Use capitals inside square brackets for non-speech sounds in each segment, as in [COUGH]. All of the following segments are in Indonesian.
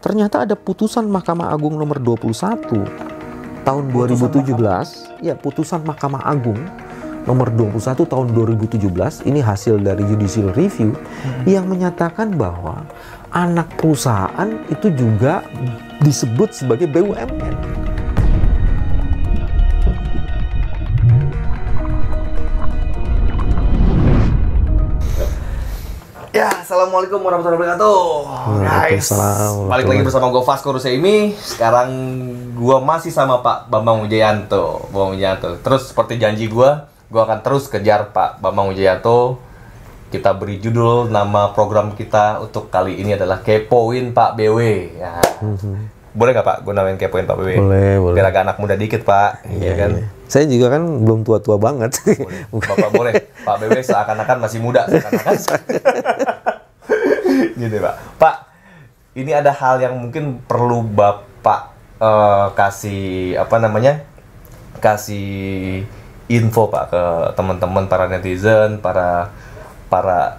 ternyata ada putusan Mahkamah Agung nomor 21 tahun 2017, putusan ya putusan Mahkamah Agung nomor 21 tahun 2017 ini hasil dari judicial review hmm. yang menyatakan bahwa anak perusahaan itu juga disebut sebagai BUMN. Assalamualaikum warahmatullahi wabarakatuh. Guys, balik lagi bersama gue Vasco ini. Sekarang gue masih sama Pak Bambang Wijayanto. Bambang Wijayanto. Terus seperti janji gue, gue akan terus kejar Pak Bambang Wijayanto. Kita beri judul nama program kita untuk kali ini adalah Kepoin Pak BW. Ya. Mhm. Boleh nggak Pak? Gue namain kepoin Pak BW. Boleh, boleh. Biar agak anak muda dikit Pak. Iya, ya kan? Iya. Saya juga kan belum tua-tua banget. Boleh. Bapak boleh. Pak BW seakan-akan masih muda. Seakan-akan. [LAUGHS] gitu pak pak ini ada hal yang mungkin perlu bapak uh, kasih apa namanya kasih info pak ke teman-teman para netizen para para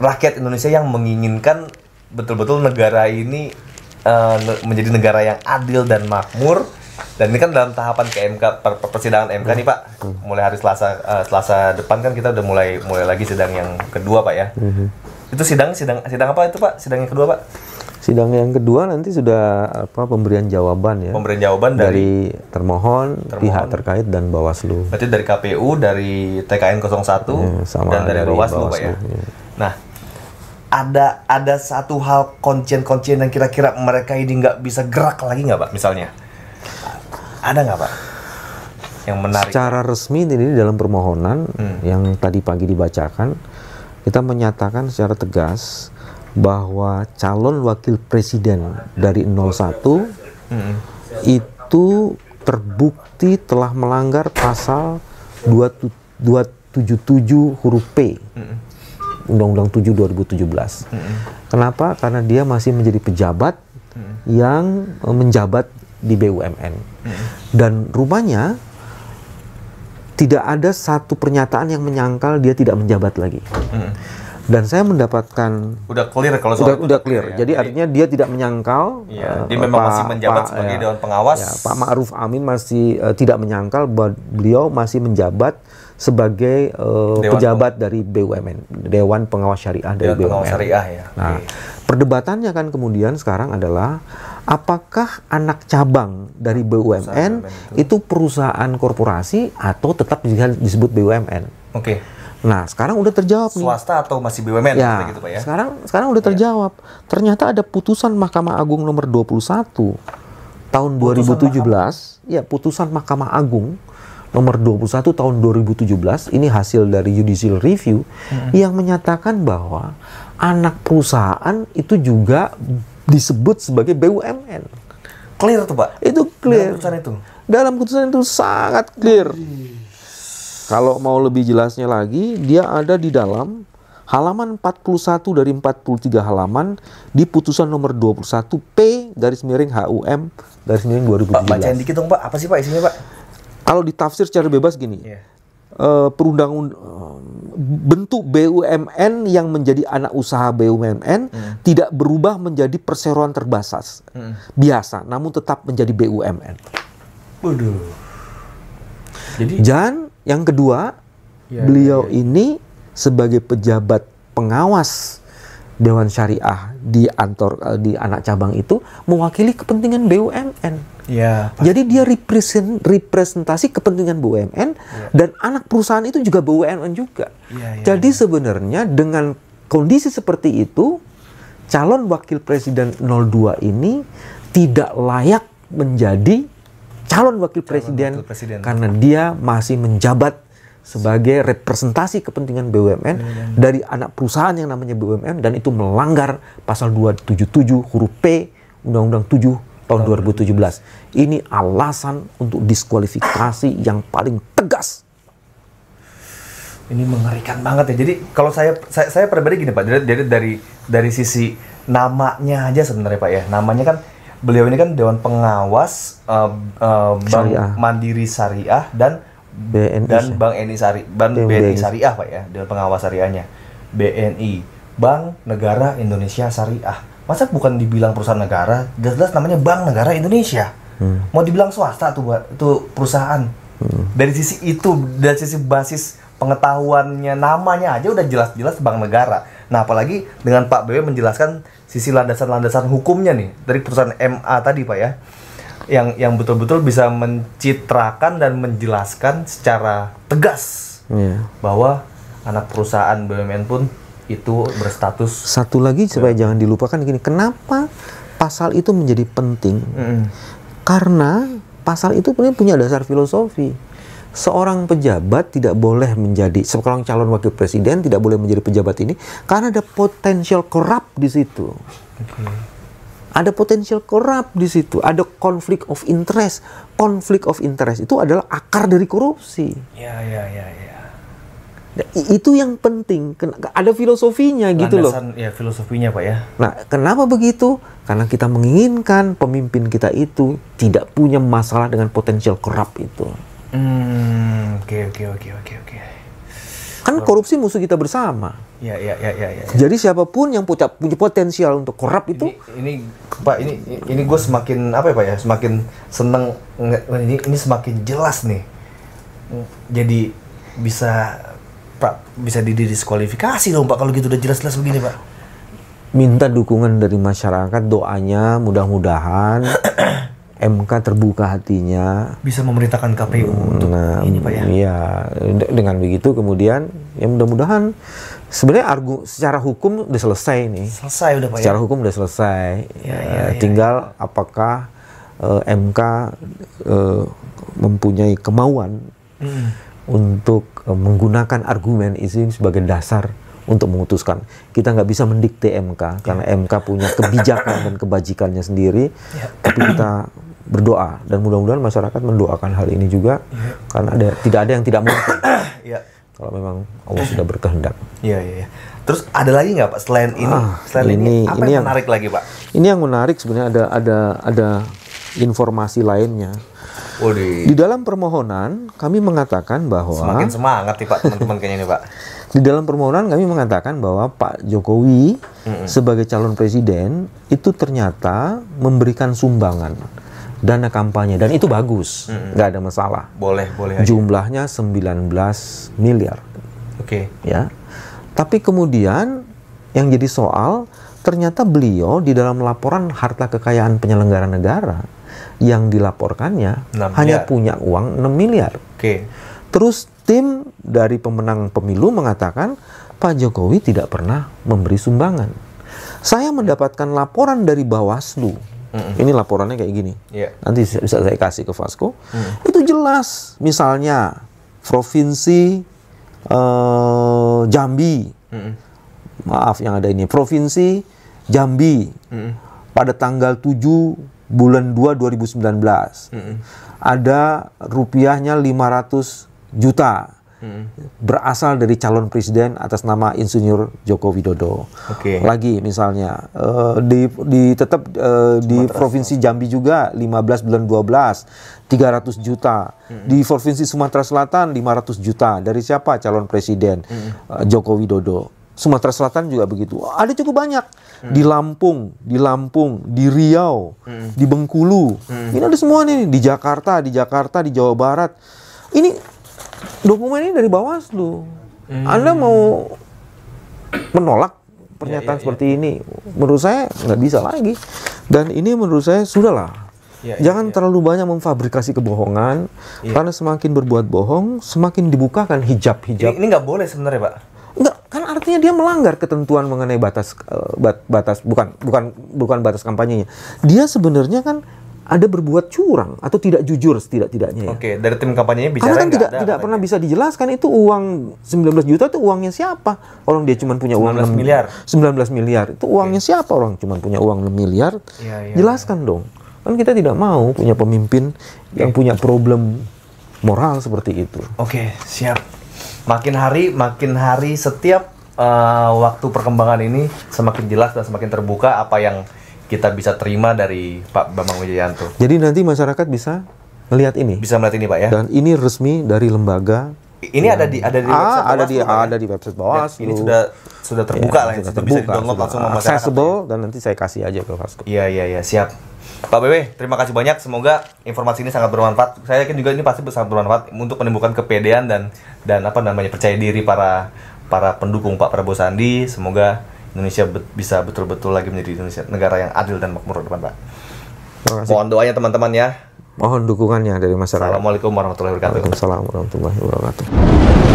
rakyat Indonesia yang menginginkan betul-betul negara ini uh, menjadi negara yang adil dan makmur dan ini kan dalam tahapan ke MK per persidangan MK hmm. nih Pak mulai hari Selasa uh, Selasa depan kan kita udah mulai mulai lagi sidang yang kedua Pak ya hmm. Itu sidang sidang sidang apa itu Pak? Sidang yang kedua Pak? Sidang yang kedua nanti sudah apa pemberian jawaban ya. Pemberian jawaban dari, dari termohon, termohon, pihak terkait dan Bawaslu. Berarti dari KPU, dari TKN 01 ya, sama dan dari, dari Bawaslu, Bawaslu Pak ya. ya. Nah, ada ada satu hal koncien-koncien yang kira-kira mereka ini nggak bisa gerak lagi nggak pak misalnya ada nggak pak yang menarik secara resmi ini dalam permohonan hmm. yang tadi pagi dibacakan kita menyatakan secara tegas bahwa calon wakil presiden dari 01 hmm. itu terbukti telah melanggar pasal 277 huruf P Undang-Undang hmm. 7 2017. Hmm. Kenapa? Karena dia masih menjadi pejabat hmm. yang menjabat di BUMN. Hmm. Dan rupanya tidak ada satu pernyataan yang menyangkal dia tidak menjabat lagi. Hmm. Dan saya mendapatkan udah clear kalau soal udah, clear. Ya. Jadi, Jadi artinya dia tidak menyangkal. Ya, uh, dia memang Pak, masih menjabat Pak, sebagai ya, dewan pengawas. Ya, Pak Ma'ruf Amin masih uh, tidak menyangkal bahwa beliau masih menjabat sebagai uh, Dewan pejabat dari BUMN, Dewan Pengawas Syariah dari Dewan BUMN. Pengawas Syariah ya. Nah, okay. perdebatannya kan kemudian sekarang adalah apakah anak cabang dari BUMN perusahaan itu. perusahaan korporasi atau tetap disebut BUMN? Oke. Okay. Nah, sekarang udah terjawab nih. Swasta atau masih BUMN ya, gitu, Pak ya. Sekarang sekarang udah iya. terjawab. Ya. Ternyata ada putusan Mahkamah Agung nomor 21 tahun putusan 2017, Mahkamah. ya putusan Mahkamah Agung nomor 21 tahun 2017 ini hasil dari judicial review hmm. yang menyatakan bahwa anak perusahaan itu juga disebut sebagai BUMN. Clear tuh Pak? Itu clear. Dalam keputusan itu? Dalam keputusan itu sangat clear. Wih. Kalau mau lebih jelasnya lagi, dia ada di dalam halaman 41 dari 43 halaman di putusan nomor 21 P garis miring HUM garis miring 2017. Pak, bacaan dikit dong Pak, apa sih Pak isinya Pak? Kalau ditafsir secara bebas gini, yeah. Iya. uh, perundang uh, bentuk BUMN yang menjadi anak usaha BUMN hmm. tidak berubah menjadi perseroan terbatas hmm. biasa, namun tetap menjadi BUMN. Waduh. Jadi Jan yang kedua, ya, ya beliau ya, ya. ini sebagai pejabat pengawas Dewan Syariah di antor eh, di anak cabang itu mewakili kepentingan BUMN. Ya, Jadi dia represent, representasi kepentingan BUMN ya. dan anak perusahaan itu juga BUMN juga. Ya, ya, Jadi ya. sebenarnya dengan kondisi seperti itu calon wakil presiden 02 ini tidak layak menjadi calon wakil, calon presiden, wakil presiden karena dia masih menjabat sebagai representasi kepentingan BUMN ya, ya. dari anak perusahaan yang namanya BUMN dan itu melanggar pasal 277 huruf P Undang-Undang 7 tahun 2017. Ini alasan untuk diskualifikasi yang paling tegas. Ini mengerikan banget ya. Jadi kalau saya saya, saya pribadi gini Pak, jadi dari, dari dari sisi namanya aja sebenarnya Pak ya. Namanya kan beliau ini kan dewan pengawas uh, uh, Bank Syariah. Mandiri Syariah dan BNI dan ya? Bank NI Syariah, Bank BNI ya? Syariah Pak ya, dewan pengawas syariahnya. BNI Bank Negara Indonesia Syariah. Masa bukan dibilang perusahaan negara, jelas-jelas namanya Bank Negara Indonesia. Hmm. Mau dibilang swasta tuh itu perusahaan. Hmm. Dari sisi itu, dari sisi basis pengetahuannya namanya aja udah jelas-jelas bank negara. Nah, apalagi dengan Pak BW menjelaskan sisi landasan-landasan hukumnya nih dari perusahaan MA tadi, Pak ya. Yang yang betul-betul bisa mencitrakan dan menjelaskan secara tegas yeah. bahwa anak perusahaan BUMN pun itu berstatus. Satu lagi supaya jangan dilupakan gini, kenapa pasal itu menjadi penting? Mm. Karena pasal itu punya dasar filosofi. Seorang pejabat tidak boleh menjadi seorang calon wakil presiden tidak boleh menjadi pejabat ini karena ada potensial korup di situ. Okay. Ada potensial korup di situ, ada konflik of interest. Konflik of interest itu adalah akar dari korupsi. Ya, ya, ya, ya itu yang penting. Ada filosofinya Landasan, gitu loh. Ya filosofinya pak ya. Nah kenapa begitu? Karena kita menginginkan pemimpin kita itu tidak punya masalah dengan potensial korup itu. Oke oke oke oke oke. Kan korupsi musuh kita bersama. Ya, ya, ya, ya, ya. Jadi siapapun yang punya, punya potensial untuk korup itu, ini, ini pak, ini, ini gue semakin apa ya pak ya, semakin seneng ini, ini semakin jelas nih. Jadi bisa Pak bisa didiskualifikasi dong Pak kalau gitu udah jelas-jelas begini Pak. Minta dukungan dari masyarakat, doanya mudah-mudahan [COUGHS] MK terbuka hatinya. Bisa memerintahkan KPU nah, untuk ini Pak ya. Iya, dengan begitu kemudian ya mudah-mudahan sebenarnya argu secara hukum udah selesai nih. Selesai udah Pak ya? Secara ya? hukum udah selesai. Ya, ya, eh, ya, ya, tinggal ya. apakah uh, eh, MK uh, eh, mempunyai kemauan hmm. untuk Eh, menggunakan argumen izin sebagai dasar untuk memutuskan. Kita nggak bisa mendikte MK karena ya. MK punya kebijakan dan kebajikannya sendiri. Yeah. Tapi kita berdoa dan mudah-mudahan masyarakat mendoakan hal ini juga yeah. karena ada tidak ada yang tidak mungkin. yeah. Kalau memang Allah sudah berkehendak. Iya yeah, Yeah, yeah. Terus ada lagi nggak Pak selain ini? Ah, selain ini, ini apa ini yang, yang menarik lagi Pak? Ini yang menarik sebenarnya ada ada ada informasi lainnya Udi. Di dalam permohonan kami mengatakan bahwa semakin semangat nih Pak teman-teman kayaknya nih Pak. [LAUGHS] Di dalam permohonan kami mengatakan bahwa Pak Jokowi mm-hmm. sebagai calon presiden itu ternyata memberikan sumbangan dana kampanye dan itu bagus, mm-hmm. nggak ada masalah. Boleh, boleh. Aja. Jumlahnya 19 miliar. Oke. Okay. Ya. Tapi kemudian yang jadi soal ternyata beliau di dalam laporan harta kekayaan penyelenggara negara yang dilaporkannya hanya punya uang 6 miliar. Oke. Terus tim dari pemenang pemilu mengatakan Pak Jokowi tidak pernah memberi sumbangan. Saya mendapatkan laporan dari Bawaslu. mm hmm Ini laporannya kayak gini. Yeah. Nanti bisa saya kasih ke Fasko. Mm. Itu jelas misalnya provinsi uh, Jambi. Mm hmm maaf yang ada ini provinsi Jambi mm. pada tanggal 7 bulan 2 2019 mm. ada rupiahnya 500 juta mm. berasal dari calon presiden atas nama Insinyur Joko Widodo. Okay. Lagi misalnya uh, di, di tetap uh, eh, di provinsi Jambi juga 15 bulan 12 300 juta. Mm. Di provinsi Sumatera Selatan 500 juta dari siapa calon presiden mm. uh, Joko Widodo Sumatera Selatan juga begitu. Ada cukup banyak hmm. di Lampung, di Lampung, di Riau, hmm. di Bengkulu. Hmm. Ini ada semua nih di Jakarta, di Jakarta, di Jawa Barat. Ini dokumen ini dari Bawaslu. Hmm. Anda mau menolak pernyataan ya, ya, seperti ini? Menurut saya nggak bisa lagi. Dan ini menurut saya sudahlah. Ya, Jangan ya. terlalu banyak memfabrikasi kebohongan, ya. karena semakin berbuat bohong, semakin dibukakan hijab-hijab. Ini nggak boleh sebenarnya, Pak. Kan artinya dia melanggar ketentuan mengenai batas eh, bat, batas bukan bukan bukan batas kampanyenya. Dia sebenarnya kan ada berbuat curang atau tidak jujur setidak-tidaknya ya. Oke, dari tim kampanyenya bicara Karena kan tidak ada, tidak pernah bisa dijelaskan itu uang 19 juta itu uangnya siapa? Orang dia cuma punya uang 19 miliar. 19 miliar. Itu uangnya okay. siapa orang cuma punya uang 6 miliar? Ya, ya, jelaskan ya. dong. Kan kita tidak mau punya pemimpin yang punya problem moral seperti itu. Oke, siap. Makin hari makin hari setiap uh, waktu perkembangan ini semakin jelas dan semakin terbuka apa yang kita bisa terima dari Pak Bambang Wijayanto. Jadi nanti masyarakat bisa melihat ini. Bisa melihat ini, Pak ya. Dan ini resmi dari lembaga ini ada di ada di ah, website ah, ada di ya. ada di website ya, Bawaslu. Ini sudah sudah terbuka ya, lah, sudah terbuka, bisa download langsung sama accessible ya. dan nanti saya kasih aja ke Vasco. Iya iya iya, siap. Pak BW, terima kasih banyak. Semoga informasi ini sangat bermanfaat. Saya yakin juga ini pasti sangat bermanfaat untuk menimbulkan kepedean dan dan apa namanya percaya diri para para pendukung Pak Prabowo Sandi. Semoga Indonesia bet bisa betul-betul lagi menjadi Indonesia negara yang adil dan makmur depan Pak. Mohon doanya teman-teman ya. Mohon dukungannya dari masyarakat. Assalamualaikum warahmatullahi wabarakatuh. Assalamualaikum warahmatullahi wabarakatuh.